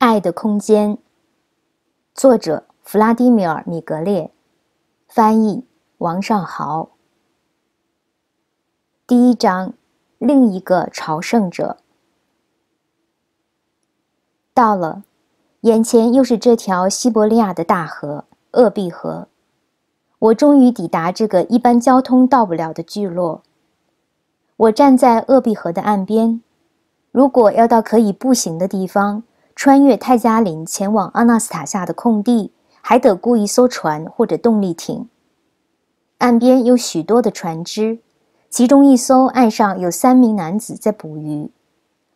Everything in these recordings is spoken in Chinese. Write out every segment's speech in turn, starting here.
《爱的空间》，作者弗拉基米尔·米格列，翻译王少豪。第一章，另一个朝圣者。到了，眼前又是这条西伯利亚的大河——鄂毕河。我终于抵达这个一般交通到不了的聚落。我站在鄂毕河的岸边，如果要到可以步行的地方。穿越泰加林前往阿纳斯塔下的空地，还得雇一艘船或者动力艇。岸边有许多的船只，其中一艘岸上有三名男子在捕鱼。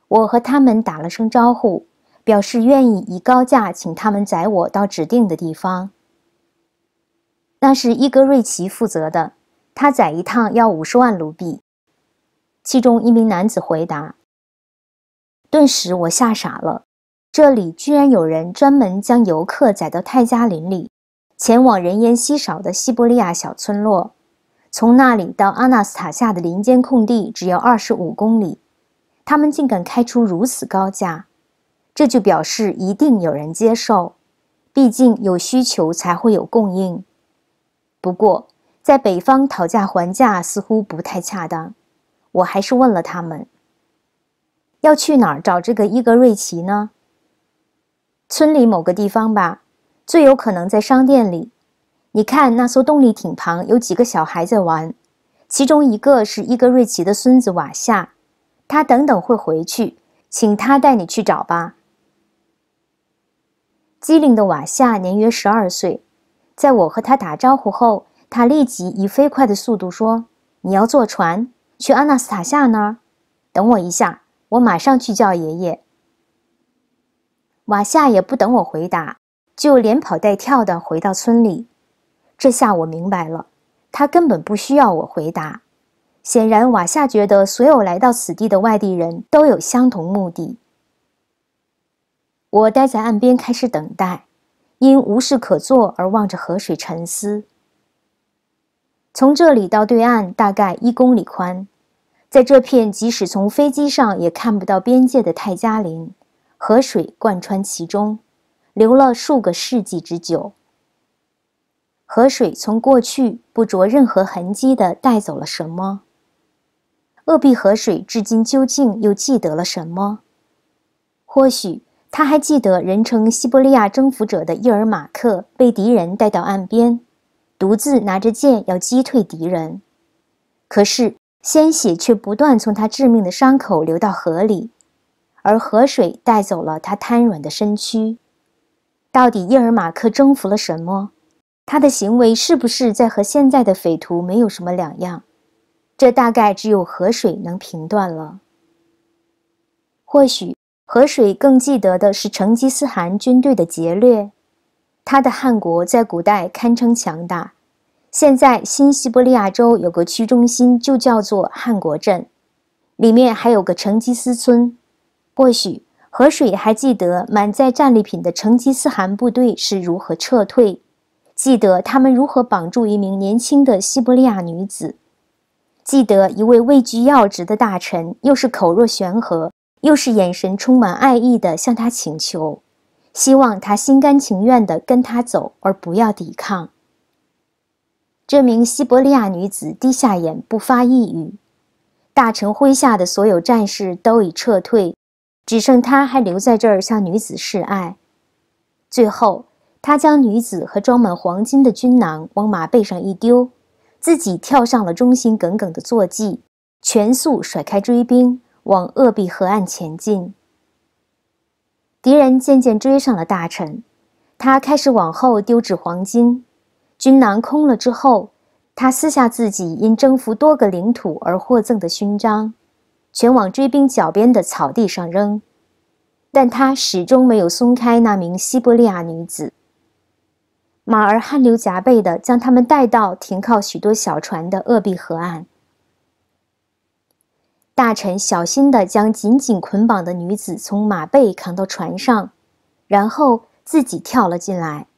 我和他们打了声招呼，表示愿意以高价请他们载我到指定的地方。那是伊格瑞奇负责的，他载一趟要五十万卢比。其中一名男子回答，顿时我吓傻了。这里居然有人专门将游客载到泰加林里，前往人烟稀少的西伯利亚小村落。从那里到阿纳斯塔下的林间空地，只要二十五公里。他们竟敢开出如此高价，这就表示一定有人接受。毕竟有需求才会有供应。不过在北方讨价还价似乎不太恰当，我还是问了他们要去哪儿找这个伊格瑞奇呢？村里某个地方吧，最有可能在商店里。你看那艘动力艇旁有几个小孩在玩，其中一个是伊格瑞奇的孙子瓦夏，他等等会回去，请他带你去找吧。机灵的瓦夏年约十二岁，在我和他打招呼后，他立即以飞快的速度说：“你要坐船去阿纳斯塔夏那儿？等我一下，我马上去叫爷爷。”瓦夏也不等我回答，就连跑带跳地回到村里。这下我明白了，他根本不需要我回答。显然，瓦夏觉得所有来到此地的外地人都有相同目的。我待在岸边开始等待，因无事可做而望着河水沉思。从这里到对岸大概一公里宽，在这片即使从飞机上也看不到边界的泰加林。河水贯穿其中，流了数个世纪之久。河水从过去不着任何痕迹的带走了什么？鄂毕河水至今究竟又记得了什么？或许他还记得，人称西伯利亚征服者的伊尔马克被敌人带到岸边，独自拿着剑要击退敌人，可是鲜血却不断从他致命的伤口流到河里。而河水带走了他瘫软的身躯。到底伊尔马克征服了什么？他的行为是不是在和现在的匪徒没有什么两样？这大概只有河水能评断了。或许河水更记得的是成吉思汗军队的劫掠。他的汗国在古代堪称强大。现在新西伯利亚州有个区中心就叫做汗国镇，里面还有个成吉思村。或许河水还记得满载战利品的成吉思汗部队是如何撤退，记得他们如何绑住一名年轻的西伯利亚女子，记得一位位居要职的大臣又是口若悬河，又是眼神充满爱意地向他请求，希望他心甘情愿地跟他走，而不要抵抗。这名西伯利亚女子低下眼，不发一语。大臣麾下的所有战士都已撤退。只剩他还留在这儿向女子示爱，最后他将女子和装满黄金的军囊往马背上一丢，自己跳上了忠心耿耿的坐骑，全速甩开追兵往鄂毕河岸前进。敌人渐渐追上了大臣，他开始往后丢掷黄金，军囊空了之后，他撕下自己因征服多个领土而获赠的勋章。全往追兵脚边的草地上扔，但他始终没有松开那名西伯利亚女子。马儿汗流浃背地将他们带到停靠许多小船的鄂毕河岸。大臣小心地将紧紧捆绑的女子从马背扛到船上，然后自己跳了进来。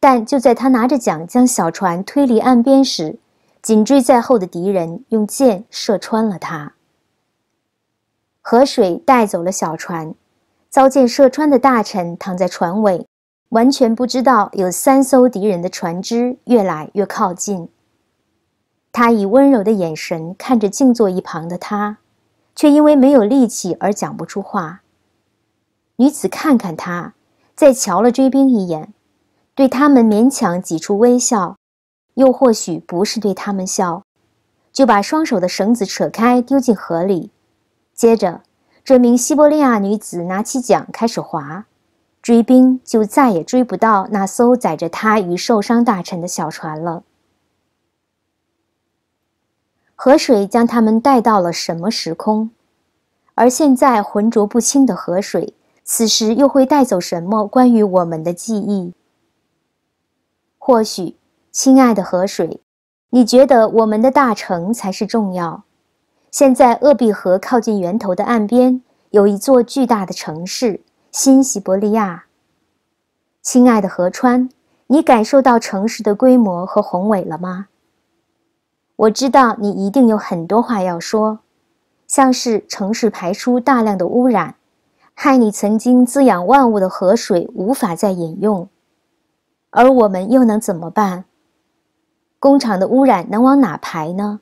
但就在他拿着桨将小船推离岸边时，紧追在后的敌人用箭射穿了他。河水带走了小船，遭箭射穿的大臣躺在船尾，完全不知道有三艘敌人的船只越来越靠近。他以温柔的眼神看着静坐一旁的她，却因为没有力气而讲不出话。女子看看他，再瞧了追兵一眼，对他们勉强挤出微笑，又或许不是对他们笑，就把双手的绳子扯开，丢进河里。接着，这名西伯利亚女子拿起桨开始划，追兵就再也追不到那艘载着她与受伤大臣的小船了。河水将他们带到了什么时空？而现在浑浊不清的河水，此时又会带走什么关于我们的记忆？或许，亲爱的河水，你觉得我们的大成才是重要？现在鄂毕河靠近源头的岸边有一座巨大的城市——新西伯利亚。亲爱的河川，你感受到城市的规模和宏伟了吗？我知道你一定有很多话要说，像是城市排出大量的污染，害你曾经滋养万物的河水无法再饮用，而我们又能怎么办？工厂的污染能往哪排呢？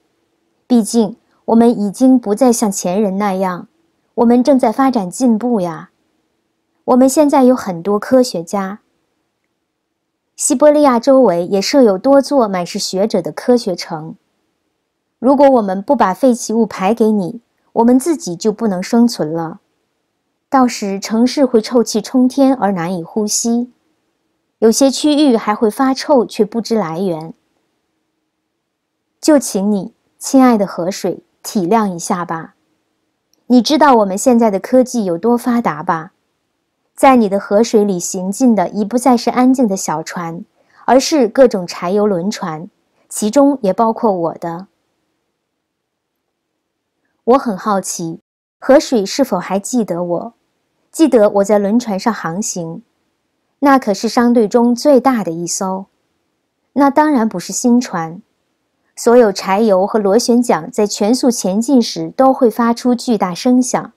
毕竟……我们已经不再像前人那样，我们正在发展进步呀。我们现在有很多科学家。西伯利亚周围也设有多座满是学者的科学城。如果我们不把废弃物排给你，我们自己就不能生存了。到时城市会臭气冲天而难以呼吸，有些区域还会发臭却不知来源。就请你，亲爱的河水。体谅一下吧，你知道我们现在的科技有多发达吧？在你的河水里行进的已不再是安静的小船，而是各种柴油轮船，其中也包括我的。我很好奇，河水是否还记得我？记得我在轮船上航行，那可是商队中最大的一艘，那当然不是新船。所有柴油和螺旋桨在全速前进时都会发出巨大声响，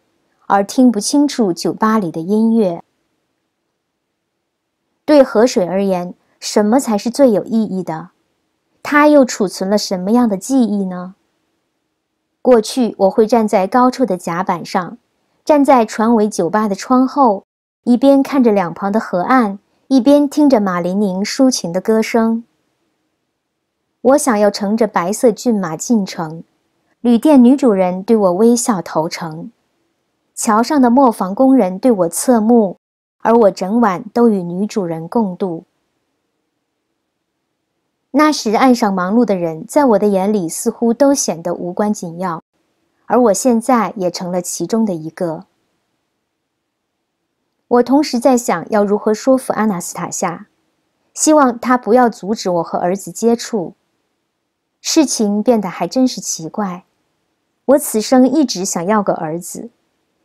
而听不清楚酒吧里的音乐。对河水而言，什么才是最有意义的？它又储存了什么样的记忆呢？过去，我会站在高处的甲板上，站在船尾酒吧的窗后，一边看着两旁的河岸，一边听着马林宁抒情的歌声。我想要乘着白色骏马进城，旅店女主人对我微笑投诚，桥上的磨坊工人对我侧目，而我整晚都与女主人共度。那时岸上忙碌的人，在我的眼里似乎都显得无关紧要，而我现在也成了其中的一个。我同时在想，要如何说服阿纳斯塔夏，希望他不要阻止我和儿子接触。事情变得还真是奇怪。我此生一直想要个儿子，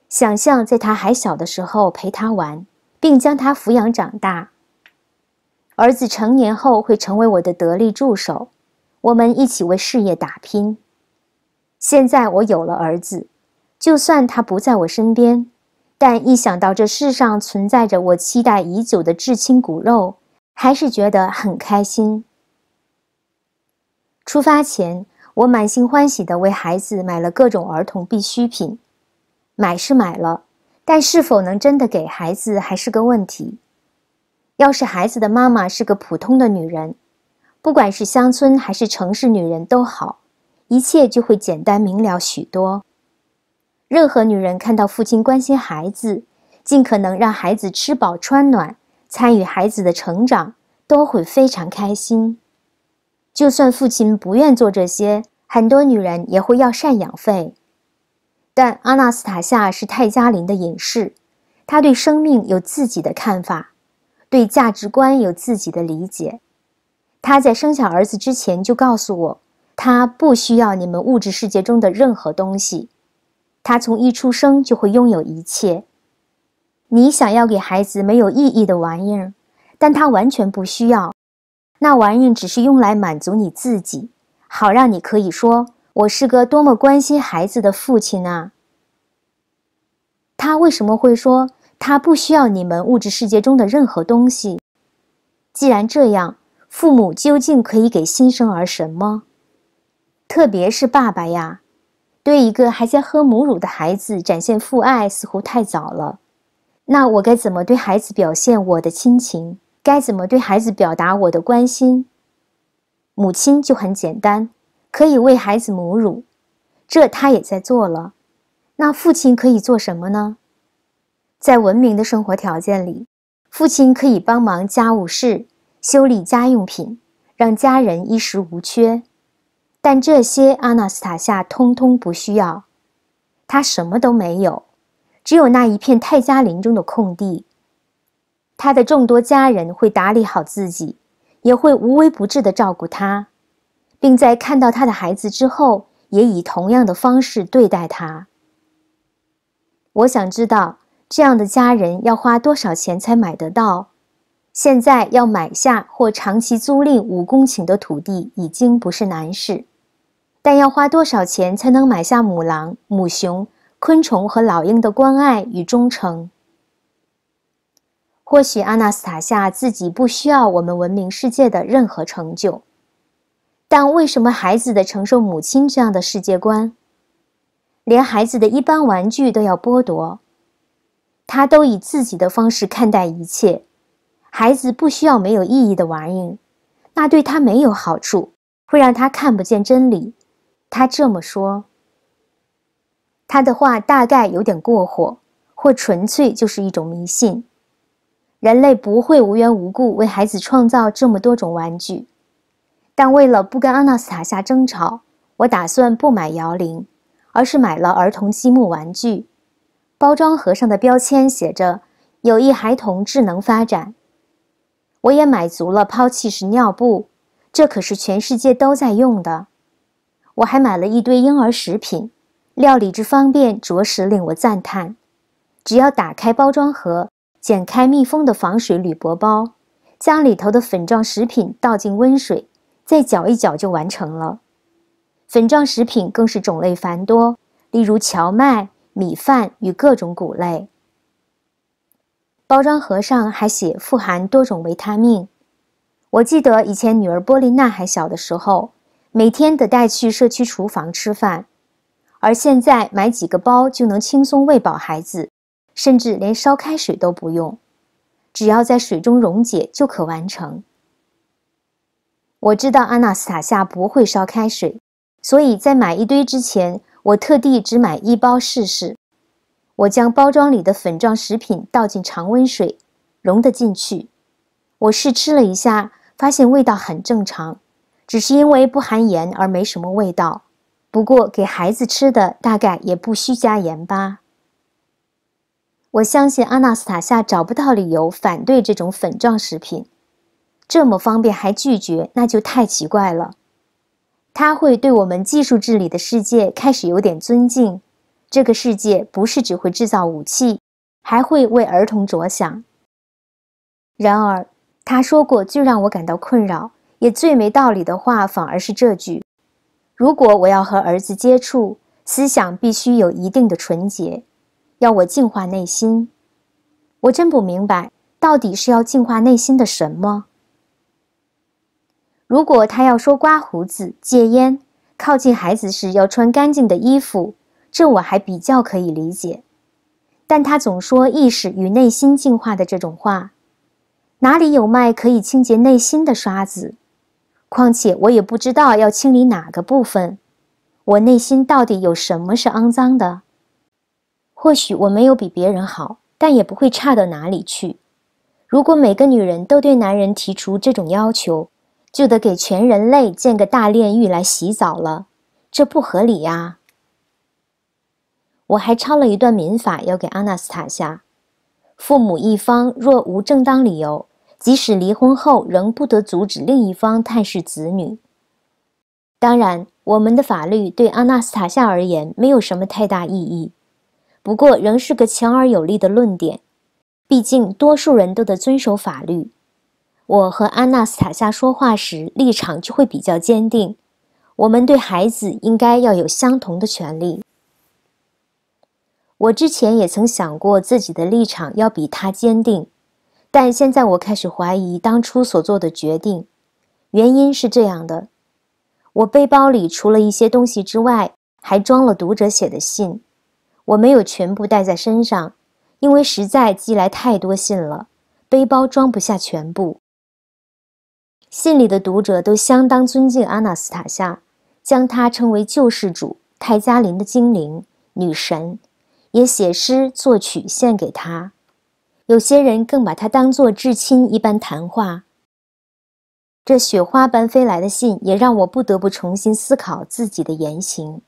想象在他还小的时候陪他玩，并将他抚养长大。儿子成年后会成为我的得力助手，我们一起为事业打拼。现在我有了儿子，就算他不在我身边，但一想到这世上存在着我期待已久的至亲骨肉，还是觉得很开心。出发前，我满心欢喜地为孩子买了各种儿童必需品，买是买了，但是否能真的给孩子还是个问题。要是孩子的妈妈是个普通的女人，不管是乡村还是城市，女人都好，一切就会简单明了许多。任何女人看到父亲关心孩子，尽可能让孩子吃饱穿暖，参与孩子的成长，都会非常开心。就算父亲不愿做这些，很多女人也会要赡养费。但阿纳斯塔夏是泰加林的隐士，她对生命有自己的看法，对价值观有自己的理解。他在生小儿子之前就告诉我，他不需要你们物质世界中的任何东西，他从一出生就会拥有一切。你想要给孩子没有意义的玩意儿，但他完全不需要。那玩意只是用来满足你自己，好让你可以说我是个多么关心孩子的父亲啊。他为什么会说他不需要你们物质世界中的任何东西？既然这样，父母究竟可以给新生儿什么？特别是爸爸呀，对一个还在喝母乳的孩子展现父爱似乎太早了。那我该怎么对孩子表现我的亲情？该怎么对孩子表达我的关心？母亲就很简单，可以为孩子母乳，这他也在做了。那父亲可以做什么呢？在文明的生活条件里，父亲可以帮忙家务事、修理家用品，让家人衣食无缺。但这些阿纳斯塔夏通通不需要，他什么都没有，只有那一片泰加林中的空地。他的众多家人会打理好自己，也会无微不至的照顾他，并在看到他的孩子之后，也以同样的方式对待他。我想知道，这样的家人要花多少钱才买得到？现在要买下或长期租赁五公顷的土地已经不是难事，但要花多少钱才能买下母狼、母熊、昆虫和老鹰的关爱与忠诚？或许阿纳斯塔夏自己不需要我们文明世界的任何成就，但为什么孩子的承受母亲这样的世界观，连孩子的一般玩具都要剥夺，他都以自己的方式看待一切。孩子不需要没有意义的玩意，那对他没有好处，会让他看不见真理。他这么说，他的话大概有点过火，或纯粹就是一种迷信。人类不会无缘无故为孩子创造这么多种玩具，但为了不跟阿纳斯塔夏争吵，我打算不买摇铃，而是买了儿童积木玩具。包装盒上的标签写着“有益孩童智能发展”。我也买足了抛弃式尿布，这可是全世界都在用的。我还买了一堆婴儿食品，料理之方便，着实令我赞叹。只要打开包装盒。剪开密封的防水铝箔包，将里头的粉状食品倒进温水，再搅一搅就完成了。粉状食品更是种类繁多，例如荞麦、米饭与各种谷类。包装盒上还写富含多种维他命。我记得以前女儿波丽娜还小的时候，每天得带去社区厨房吃饭，而现在买几个包就能轻松喂饱孩子。甚至连烧开水都不用，只要在水中溶解就可完成。我知道阿纳斯塔夏不会烧开水，所以在买一堆之前，我特地只买一包试试。我将包装里的粉状食品倒进常温水，溶得进去。我试吃了一下，发现味道很正常，只是因为不含盐而没什么味道。不过给孩子吃的大概也不需加盐吧。我相信阿纳斯塔夏找不到理由反对这种粉状食品，这么方便还拒绝，那就太奇怪了。他会对我们技术治理的世界开始有点尊敬，这个世界不是只会制造武器，还会为儿童着想。然而他说过最让我感到困扰，也最没道理的话，反而是这句：“如果我要和儿子接触，思想必须有一定的纯洁。”要我净化内心，我真不明白，到底是要净化内心的什么？如果他要说刮胡子、戒烟、靠近孩子时要穿干净的衣服，这我还比较可以理解。但他总说意识与内心净化的这种话，哪里有卖可以清洁内心的刷子？况且我也不知道要清理哪个部分，我内心到底有什么是肮脏的？或许我没有比别人好，但也不会差到哪里去。如果每个女人都对男人提出这种要求，就得给全人类建个大炼狱来洗澡了，这不合理呀！我还抄了一段民法，要给阿纳斯塔夏：父母一方若无正当理由，即使离婚后仍不得阻止另一方探视子女。当然，我们的法律对阿纳斯塔夏而言没有什么太大意义。不过，仍是个强而有力的论点。毕竟，多数人都得遵守法律。我和安娜斯塔夏说话时，立场就会比较坚定。我们对孩子应该要有相同的权利。我之前也曾想过自己的立场要比他坚定，但现在我开始怀疑当初所做的决定。原因是这样的：我背包里除了一些东西之外，还装了读者写的信。我没有全部带在身上，因为实在寄来太多信了，背包装不下全部。信里的读者都相当尊敬阿纳斯塔夏，将她称为救世主、泰加林的精灵、女神，也写诗作曲献给她。有些人更把她当作至亲一般谈话。这雪花般飞来的信也让我不得不重新思考自己的言行。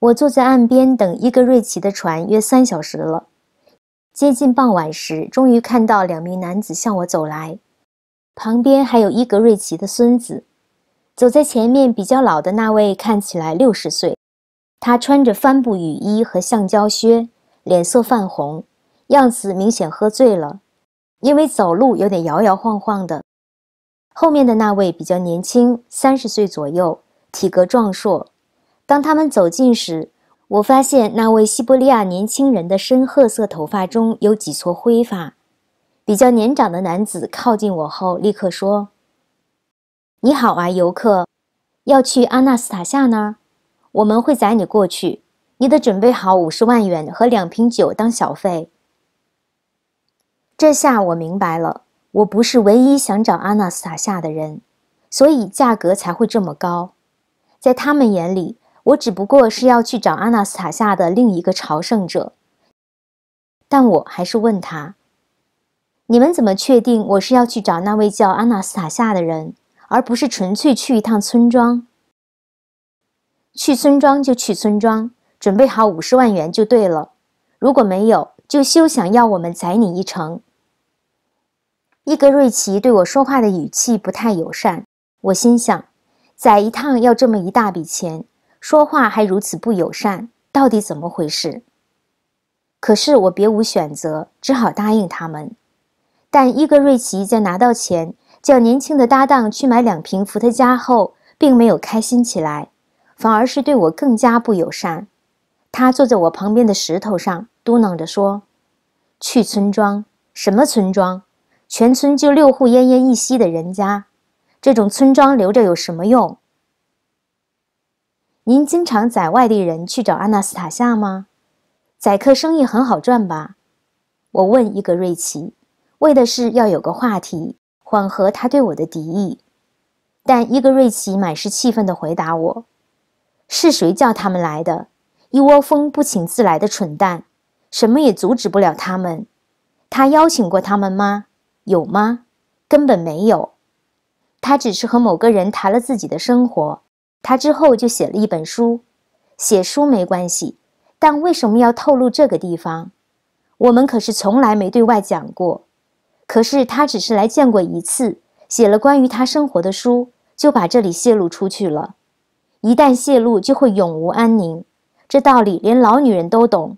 我坐在岸边等伊格瑞奇的船约三小时了。接近傍晚时，终于看到两名男子向我走来，旁边还有伊格瑞奇的孙子。走在前面、比较老的那位看起来六十岁，他穿着帆布雨衣和橡胶靴，脸色泛红，样子明显喝醉了，因为走路有点摇摇晃晃的。后面的那位比较年轻，三十岁左右，体格壮硕。当他们走近时，我发现那位西伯利亚年轻人的深褐色头发中有几撮灰发。比较年长的男子靠近我后，立刻说：“你好啊，游客，要去阿纳斯塔夏那儿？我们会载你过去。你得准备好五十万元和两瓶酒当小费。”这下我明白了，我不是唯一想找阿纳斯塔夏的人，所以价格才会这么高。在他们眼里，我只不过是要去找阿纳斯塔夏的另一个朝圣者，但我还是问他：“你们怎么确定我是要去找那位叫阿纳斯塔夏的人，而不是纯粹去一趟村庄？去村庄就去村庄，准备好五十万元就对了。如果没有，就休想要我们载你一程。”伊格瑞奇对我说话的语气不太友善，我心想：载一趟要这么一大笔钱。说话还如此不友善，到底怎么回事？可是我别无选择，只好答应他们。但伊格瑞奇在拿到钱，叫年轻的搭档去买两瓶伏特加后，并没有开心起来，反而是对我更加不友善。他坐在我旁边的石头上，嘟囔着说：“去村庄？什么村庄？全村就六户奄奄一息的人家，这种村庄留着有什么用？”您经常载外地人去找阿纳斯塔夏吗？载客生意很好赚吧？我问伊格瑞奇，为的是要有个话题缓和他对我的敌意。但伊格瑞奇满是气愤地回答我：“是谁叫他们来的？一窝蜂不请自来的蠢蛋，什么也阻止不了他们。他邀请过他们吗？有吗？根本没有。他只是和某个人谈了自己的生活。”他之后就写了一本书，写书没关系，但为什么要透露这个地方？我们可是从来没对外讲过。可是他只是来见过一次，写了关于他生活的书，就把这里泄露出去了。一旦泄露，就会永无安宁。这道理连老女人都懂。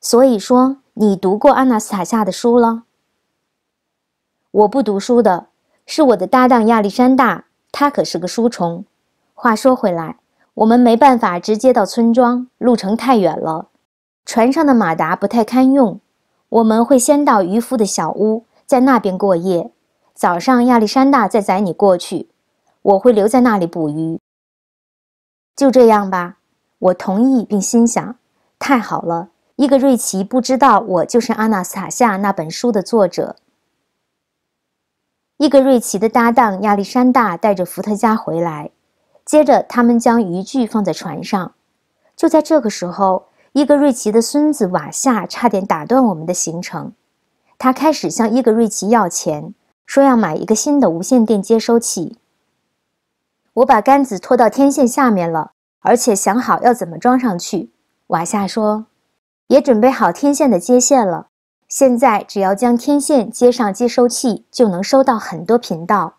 所以说，你读过阿纳斯塔夏的书了？我不读书的，是我的搭档亚历山大。他可是个书虫。话说回来，我们没办法直接到村庄，路程太远了。船上的马达不太堪用，我们会先到渔夫的小屋，在那边过夜。早上亚历山大再载你过去，我会留在那里捕鱼。就这样吧，我同意，并心想：太好了，伊格瑞奇不知道我就是《阿纳斯塔夏》那本书的作者。伊格瑞奇的搭档亚历山大带着伏特加回来，接着他们将渔具放在船上。就在这个时候，伊格瑞奇的孙子瓦夏差点打断我们的行程。他开始向伊格瑞奇要钱，说要买一个新的无线电接收器。我把杆子拖到天线下面了，而且想好要怎么装上去。瓦夏说，也准备好天线的接线了。现在只要将天线接上接收器，就能收到很多频道。